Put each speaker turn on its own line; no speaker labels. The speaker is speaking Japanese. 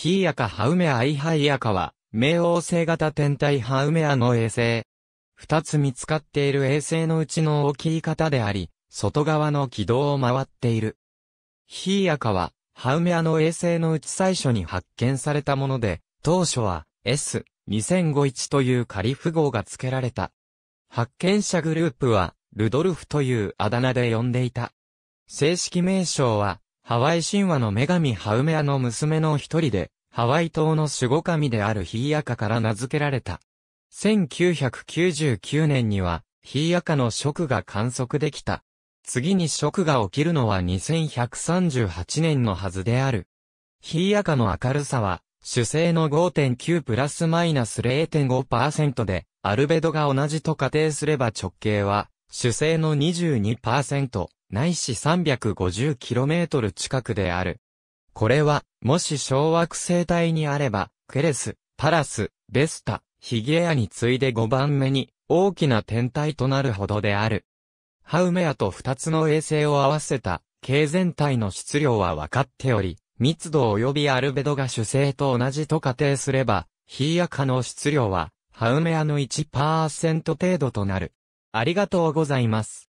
ヒーヤカハウメアイハイヤカは、冥王星型天体ハウメアの衛星。二つ見つかっている衛星のうちの大きい方であり、外側の軌道を回っている。ヒーヤカは、ハウメアの衛星のうち最初に発見されたもので、当初は S2051 というカリフ号が付けられた。発見者グループは、ルドルフというあだ名で呼んでいた。正式名称は、ハワイ神話の女神ハウメアの娘の一人で、ハワイ島の守護神であるヒーアカから名付けられた。1999年には、ヒーアカの食が観測できた。次に食が起きるのは2138年のはずである。ヒーアカの明るさは、主星の5.9プラスマイナス0.5%で、アルベドが同じと仮定すれば直径は、主星の22%。ないし 350km 近くである。これは、もし小惑星帯にあれば、ケレス、パラス、ベスタ、ヒゲアに次いで5番目に大きな天体となるほどである。ハウメアと2つの衛星を合わせた、経全体の質量は分かっており、密度及びアルベドが主星と同じと仮定すれば、ヒーアカの質量は、ハウメアの1%程度となる。ありがとうございます。